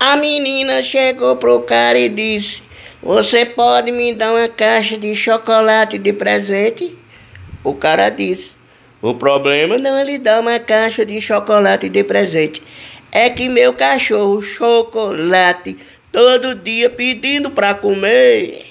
A menina chegou pro cara e disse: Você pode me dar uma caixa de chocolate de presente? O cara disse: O problema não é lhe dar uma caixa de chocolate de presente. É que meu cachorro chocolate todo dia pedindo pra comer.